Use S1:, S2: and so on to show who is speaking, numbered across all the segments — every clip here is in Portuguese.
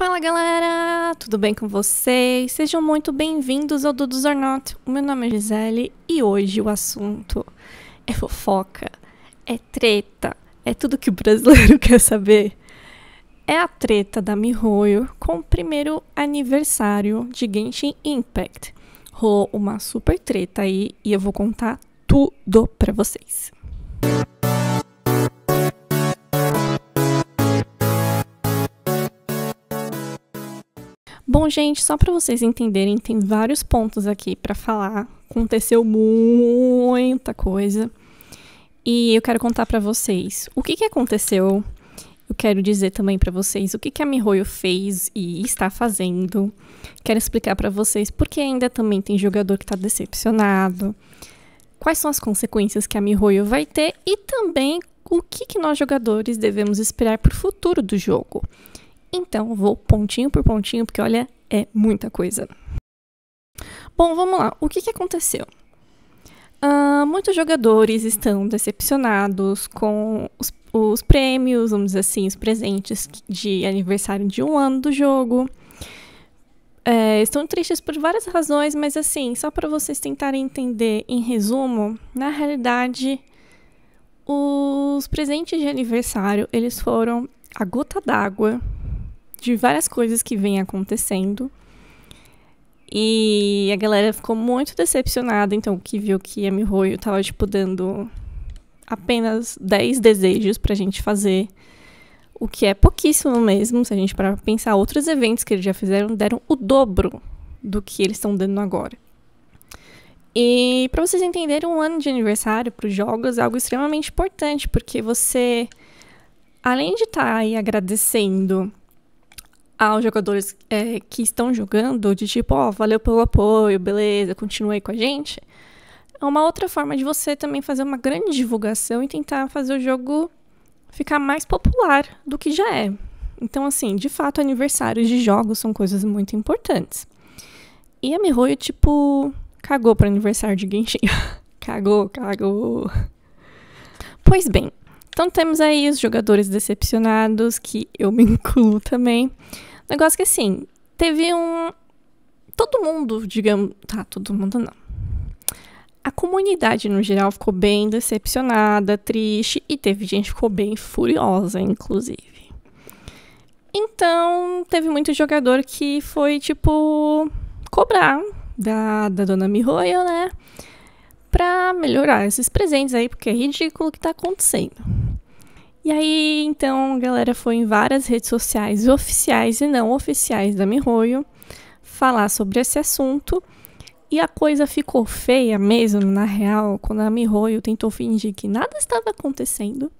S1: Fala galera, tudo bem com vocês? Sejam muito bem-vindos ao Dudos or Not. O meu nome é Gisele e hoje o assunto é fofoca, é treta, é tudo que o brasileiro quer saber. É a treta da MiHoYo com o primeiro aniversário de Genshin Impact. Rolou uma super treta aí e eu vou contar tudo pra vocês. Bom, gente, só para vocês entenderem, tem vários pontos aqui para falar. Aconteceu muita coisa. E eu quero contar para vocês o que, que aconteceu. Eu quero dizer também para vocês o que, que a Mihoyo fez e está fazendo. Quero explicar para vocês porque ainda também tem jogador que está decepcionado. Quais são as consequências que a Mihoyo vai ter e também o que, que nós jogadores devemos esperar para o futuro do jogo. Então vou pontinho por pontinho, porque olha, é muita coisa. Bom, vamos lá. O que, que aconteceu? Uh, muitos jogadores estão decepcionados com os, os, prêmios, vamos dizer assim, os presentes de aniversário de um ano do jogo. É, estão tristes por várias razões, mas assim, só para vocês tentarem entender em resumo, na realidade, os presentes de aniversário eles foram a gota d'água de várias coisas que vem acontecendo. E a galera ficou muito decepcionada, então, que viu que a Mihoyo tava, tipo, dando apenas 10 desejos pra gente fazer. O que é pouquíssimo mesmo, se a gente parar pra pensar. Outros eventos que eles já fizeram deram o dobro do que eles estão dando agora. E para vocês entenderem, um ano de aniversário para os jogos é algo extremamente importante, porque você, além de estar tá aí agradecendo aos jogadores é, que estão jogando, de tipo, ó, oh, valeu pelo apoio, beleza, continue aí com a gente. É uma outra forma de você também fazer uma grande divulgação e tentar fazer o jogo ficar mais popular do que já é. Então, assim, de fato, aniversários de jogos são coisas muito importantes. E a Mihoyo, tipo, cagou para aniversário de Genshin. cagou, cagou. Pois bem, então temos aí os jogadores decepcionados, que eu me incluo também, Negócio que assim, teve um. Todo mundo, digamos. Tá, todo mundo não. A comunidade no geral ficou bem decepcionada, triste e teve gente que ficou bem furiosa, inclusive. Então, teve muito jogador que foi tipo cobrar da, da dona Mihoyo, né? Pra melhorar esses presentes aí, porque é ridículo o que tá acontecendo. E aí, então, a galera foi em várias redes sociais oficiais e não oficiais da Mihoyo falar sobre esse assunto. E a coisa ficou feia mesmo, na real, quando a Mihoyo tentou fingir que nada estava acontecendo.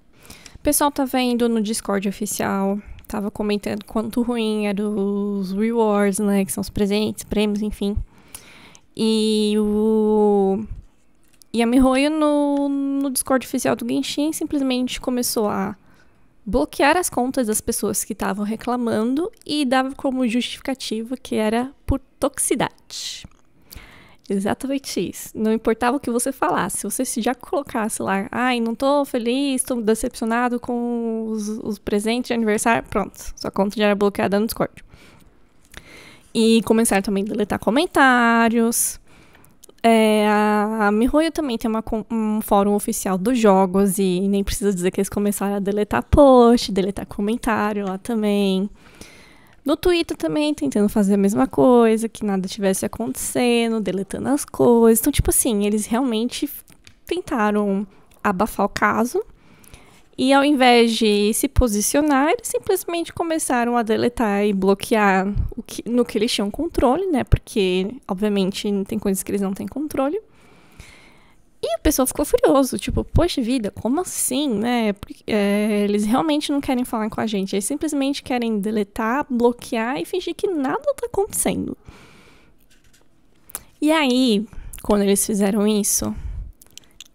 S1: O pessoal tava indo no Discord oficial, tava comentando quanto ruim eram os rewards, né, que são os presentes, prêmios, enfim. E o e a Mihoyo no, no Discord oficial do Genshin simplesmente começou a bloquear as contas das pessoas que estavam reclamando e dava como justificativa que era por toxicidade. Exatamente isso. Não importava o que você falasse, se você já colocasse lá, ai, não tô feliz, tô decepcionado com os, os presentes de aniversário, pronto, sua conta já era bloqueada no Discord. E começaram também a deletar comentários, é, a, a MiHoYo também tem uma, um fórum oficial dos jogos e nem precisa dizer que eles começaram a deletar post, deletar comentário lá também. No Twitter também, tentando fazer a mesma coisa, que nada tivesse acontecendo, deletando as coisas. Então, tipo assim, eles realmente tentaram abafar o caso e ao invés de se posicionar, eles simplesmente começaram a deletar e bloquear o que, no que eles tinham controle, né? Porque, obviamente, tem coisas que eles não têm controle. E o pessoal ficou furioso, tipo, poxa vida, como assim, né? Porque, é, eles realmente não querem falar com a gente, eles simplesmente querem deletar, bloquear e fingir que nada tá acontecendo. E aí, quando eles fizeram isso,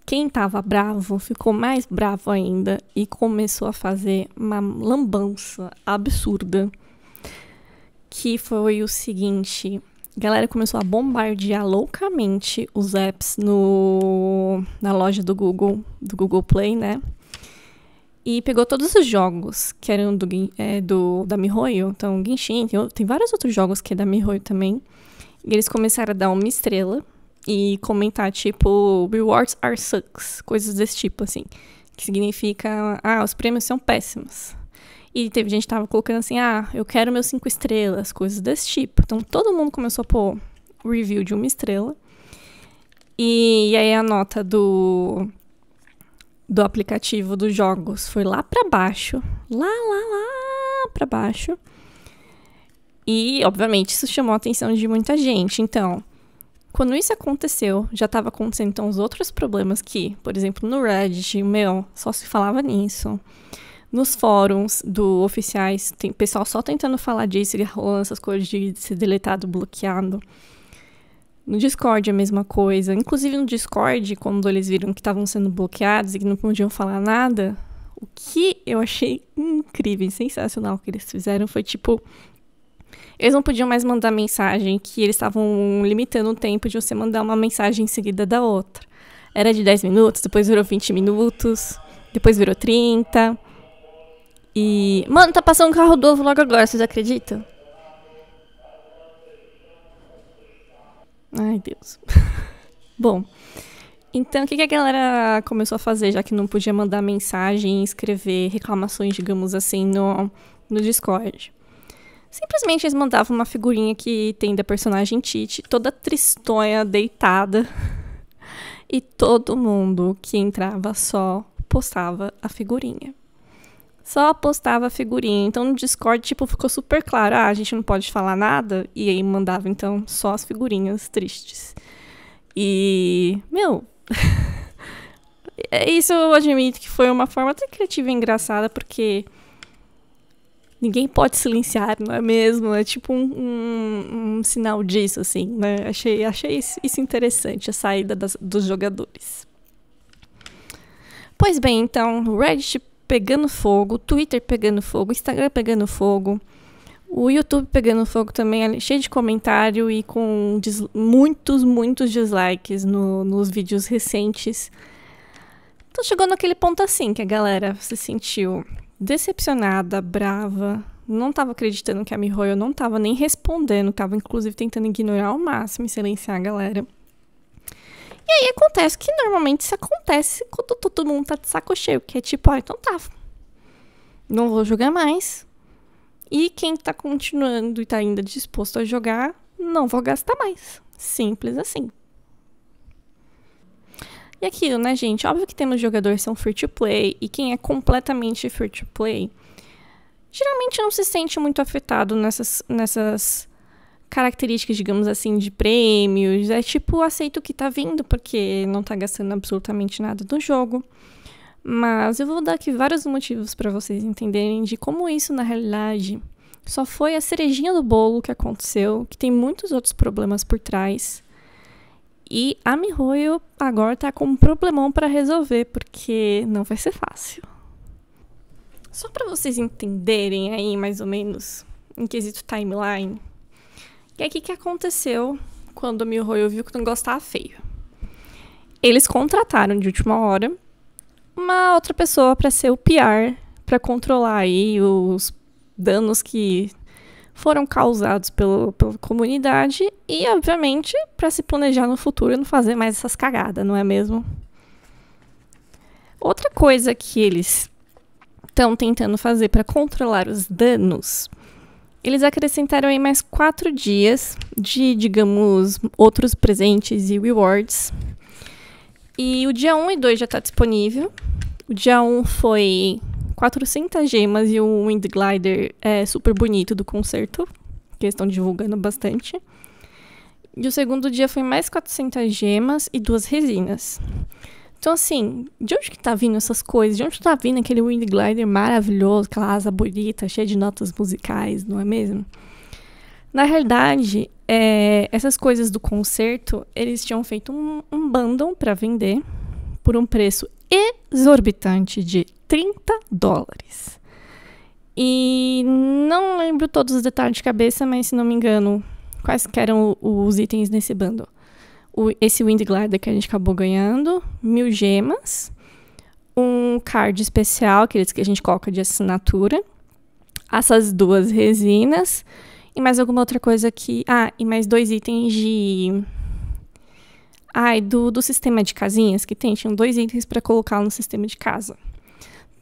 S1: quem estava bravo ficou mais bravo ainda e começou a fazer uma lambança absurda. Que foi o seguinte: a galera começou a bombardear loucamente os apps no, na loja do Google, do Google Play, né? E pegou todos os jogos que eram do, é, do da MiHoYo, então Genshin, tem, tem vários outros jogos que é da MiHoYo também. E eles começaram a dar uma estrela e comentar, tipo, rewards are sucks, coisas desse tipo, assim. Que significa, ah, os prêmios são péssimos. E teve gente que tava colocando assim, ah, eu quero meus cinco estrelas, coisas desse tipo. Então todo mundo começou a pôr review de uma estrela. E, e aí a nota do, do aplicativo dos jogos foi lá para baixo. Lá, lá, lá para baixo. E, obviamente, isso chamou a atenção de muita gente. Então, quando isso aconteceu, já estava acontecendo então os outros problemas que, por exemplo, no Reddit, meu, só se falava nisso. Nos fóruns do oficiais, tem pessoal só tentando falar disso rolando essas coisas de ser deletado, bloqueado. No Discord a mesma coisa. Inclusive no Discord, quando eles viram que estavam sendo bloqueados e que não podiam falar nada, o que eu achei incrível sensacional que eles fizeram foi tipo eles não podiam mais mandar mensagem, que eles estavam limitando o tempo de você mandar uma mensagem em seguida da outra. Era de 10 minutos, depois virou 20 minutos, depois virou 30. E. Mano, tá passando um carro novo logo agora, vocês acreditam? Ai, Deus. Bom, então o que, que, a galera começou a fazer, já que não podia mandar mensagem, escrever reclamações, digamos assim, no, no Discord? Simplesmente eles mandavam uma figurinha que tem da personagem Tite toda tristonha, deitada. E todo mundo que entrava só postava a figurinha. Só postava a figurinha. Então no Discord, tipo, ficou super claro. Ah, a gente não pode falar nada. E aí mandava, então, só as figurinhas tristes. E. Meu. É isso eu admito que foi uma forma até criativa e engraçada, porque ninguém pode silenciar, não é mesmo? É tipo um, um, um sinal disso, assim, né? Achei, achei isso interessante, a saída das, dos jogadores. Pois bem, então, Reddit pegando fogo, Twitter pegando fogo, Instagram pegando fogo, o YouTube pegando fogo também, cheio de comentário e com muitos, muitos dislikes no, nos vídeos recentes. Então chegou naquele ponto assim que a galera se sentiu decepcionada, brava, não estava acreditando que a Mihoyo não estava nem respondendo, estava inclusive tentando ignorar ao máximo e silenciar a galera. E aí acontece que normalmente isso acontece quando todo mundo tá de saco cheio, que é tipo, ah, então tá, não vou jogar mais. E quem tá continuando e tá ainda disposto a jogar, não vou gastar mais. Simples assim. E aquilo, né, gente? Óbvio que temos jogadores que são free to play e quem é completamente free to play geralmente não se sente muito afetado nessas, nessas características, digamos assim, de prêmios. É tipo, aceito o que tá vindo porque não tá gastando absolutamente nada do jogo. Mas eu vou dar aqui vários motivos para vocês entenderem de como isso na realidade só foi a cerejinha do bolo que aconteceu, que tem muitos outros problemas por trás e a Mihoyo agora tá com um problemão para resolver, porque não vai ser fácil. Só para vocês entenderem aí, mais ou menos, em quesito timeline, que é o que aconteceu quando a Mihoyo viu que não gostava feio. Eles contrataram de última hora uma outra pessoa para ser o PR, para controlar aí os danos que foram causados pelo, pela comunidade e, obviamente, para se planejar no futuro e não fazer mais essas cagadas, não é mesmo? Outra coisa que eles estão tentando fazer para controlar os danos, eles acrescentaram aí mais quatro dias de, digamos, outros presentes e rewards. E o dia 1 e 2 já está disponível. O dia 1 foi 400 gemas e um Wind Glider é, super bonito do concerto, que eles estão divulgando bastante. E o segundo dia foi mais 400 gemas e duas resinas. Então, assim, de onde que tá vindo essas coisas? De onde tá vindo aquele Wind Glider maravilhoso, aquela asa bonita, cheia de notas musicais, não é mesmo? Na realidade, é, essas coisas do concerto, eles tinham feito um, um bundle para vender por um preço exorbitante de 30 dólares. E não lembro todos os detalhes de cabeça, mas se não me engano, quais que eram os itens nesse bando. O, esse Wind Glider que a gente acabou ganhando, mil gemas, um card especial, aqueles que a gente coloca de assinatura, essas duas resinas, e mais alguma outra coisa que... Ah, e mais dois itens de... Ai, ah, do, do sistema de casinhas que tem, tinham dois itens para colocar no sistema de casa.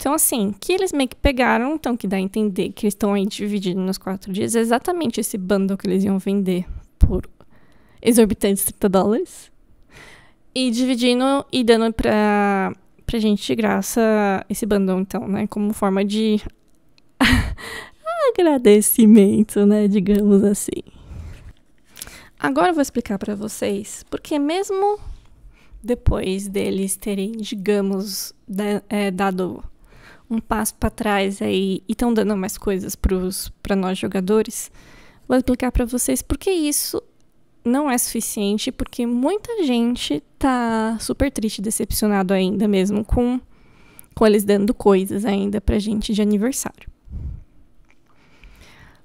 S1: Então, assim, que eles meio que pegaram, então, que dá a entender que eles estão aí dividindo nos quatro dias, é exatamente esse bundle que eles iam vender por exorbitantes 30 dólares. E dividindo e dando pra, pra gente de graça esse bundle, então, né? Como forma de agradecimento, né? Digamos assim. Agora eu vou explicar para vocês, porque mesmo depois deles terem, digamos, de, eh, é, dado um passo para trás aí e estão dando mais coisas para nós jogadores, vou explicar para vocês por que isso não é suficiente, porque muita gente tá super triste, decepcionado ainda mesmo com, com eles dando coisas ainda pra gente de aniversário.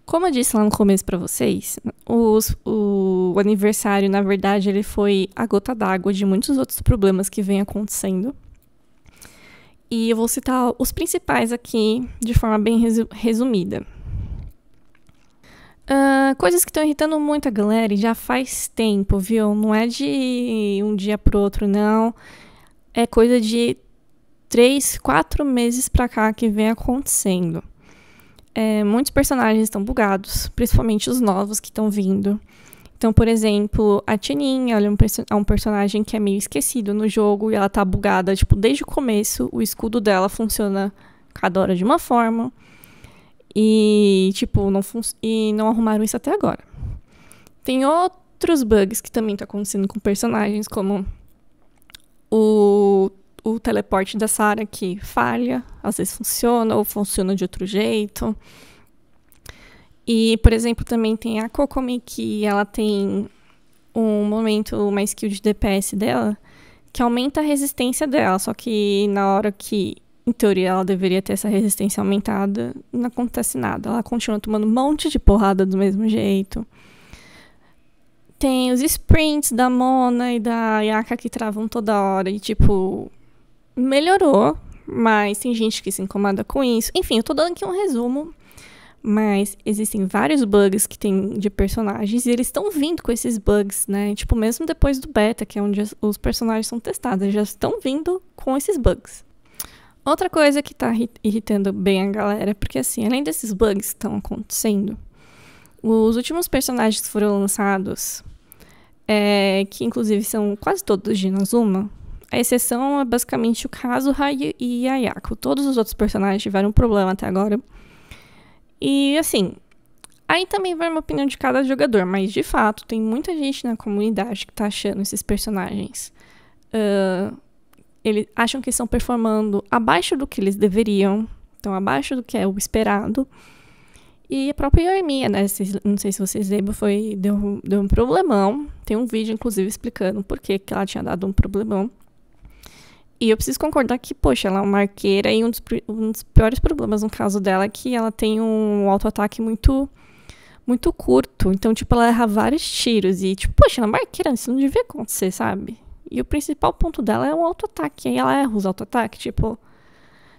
S1: Como eu disse lá no começo para vocês, os, o, o aniversário, na verdade, ele foi a gota d'água de muitos outros problemas que vem acontecendo e eu vou citar os principais aqui de forma bem resumida. Uh, coisas que estão irritando muito a galera e já faz tempo, viu? Não é de um dia pro outro, não. É coisa de três, quatro meses pra cá que vem acontecendo. É, muitos personagens estão bugados, principalmente os novos que estão vindo. Então, por exemplo, a Tininha ela é, um é um personagem que é meio esquecido no jogo e ela tá bugada, tipo, desde o começo. O escudo dela funciona cada hora de uma forma. E, tipo, não, e não arrumaram isso até agora. Tem outros bugs que também tá acontecendo com personagens, como o, o teleporte da Sarah que falha, às vezes funciona ou funciona de outro jeito. E, por exemplo, também tem a Kokomi que ela tem um momento, uma skill de DPS dela, que aumenta a resistência dela. Só que na hora que, em teoria, ela deveria ter essa resistência aumentada, não acontece nada. Ela continua tomando um monte de porrada do mesmo jeito. Tem os sprints da Mona e da Yaka que travam toda hora. E, tipo, melhorou, mas tem gente que se incomoda com isso. Enfim, eu tô dando aqui um resumo mas existem vários bugs que tem de personagens e eles estão vindo com esses bugs, né? Tipo, mesmo depois do beta, que é onde os personagens são testados, eles já estão vindo com esses bugs. Outra coisa que tá irritando bem a galera, porque assim, além desses bugs que estão acontecendo, os últimos personagens que foram lançados, é, que inclusive são quase todos de Inazuma, a exceção é basicamente o caso Hai e Ayako. Todos os outros personagens tiveram problema até agora. E assim, aí também vai uma opinião de cada jogador, mas de fato tem muita gente na comunidade que tá achando esses personagens. Uh, eles acham que estão performando abaixo do que eles deveriam, então abaixo do que é o esperado. E a própria Yoimiya, né? Não sei se vocês lembram, foi, deu, deu um problemão. Tem um vídeo, inclusive, explicando por que, que ela tinha dado um problemão. E eu preciso concordar que, poxa, ela é uma arqueira e um dos, um dos piores problemas no caso dela é que ela tem um auto-ataque muito muito curto. Então, tipo, ela erra vários tiros e, tipo, poxa, ela é uma arqueira, isso não devia acontecer, sabe? E o principal ponto dela é o auto-ataque, aí ela erra os auto-ataques, tipo...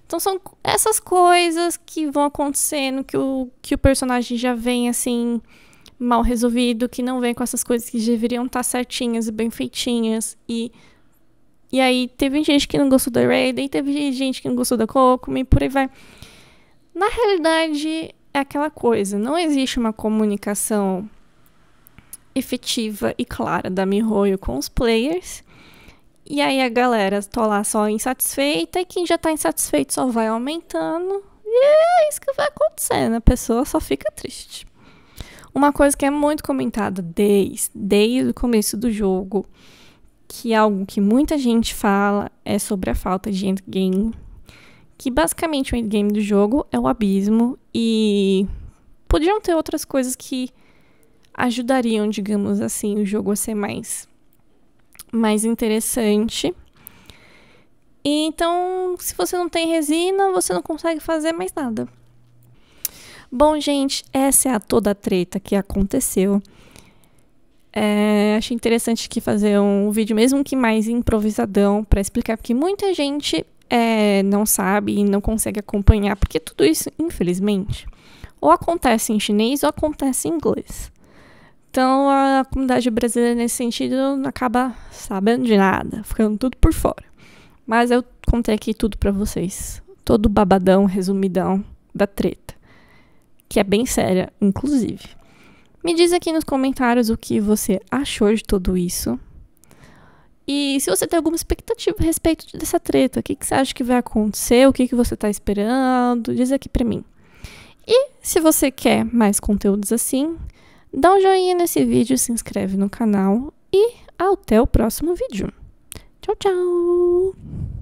S1: Então são essas coisas que vão acontecendo, que o, que o personagem já vem, assim, mal resolvido, que não vem com essas coisas que deveriam estar certinhas e bem feitinhas e e aí teve gente que não gostou da Raiden, teve gente que não gostou da e por aí vai. Na realidade, é aquela coisa, não existe uma comunicação efetiva e clara da Mihoyo com os players. E aí a galera tá lá só insatisfeita e quem já tá insatisfeito só vai aumentando. E é isso que vai acontecendo, a pessoa só fica triste. Uma coisa que é muito comentada desde, desde o começo do jogo que é algo que muita gente fala é sobre a falta de endgame, que basicamente o endgame do jogo é o abismo e podiam ter outras coisas que ajudariam, digamos assim, o jogo a ser mais mais interessante. E então, se você não tem resina, você não consegue fazer mais nada. Bom, gente, essa é a toda a treta que aconteceu. É, achei interessante aqui fazer um vídeo, mesmo que mais improvisadão, para explicar, porque muita gente é, não sabe e não consegue acompanhar, porque tudo isso, infelizmente, ou acontece em chinês ou acontece em inglês. Então a comunidade brasileira nesse sentido não acaba sabendo de nada, ficando tudo por fora. Mas eu contei aqui tudo para vocês, todo babadão, resumidão da treta, que é bem séria, inclusive. Me diz aqui nos comentários o que você achou de tudo isso. E se você tem alguma expectativa a respeito dessa treta, o que, que você acha que vai acontecer, o que, que você está esperando, diz aqui para mim. E se você quer mais conteúdos assim, dá um joinha nesse vídeo, se inscreve no canal e até o próximo vídeo. Tchau, tchau!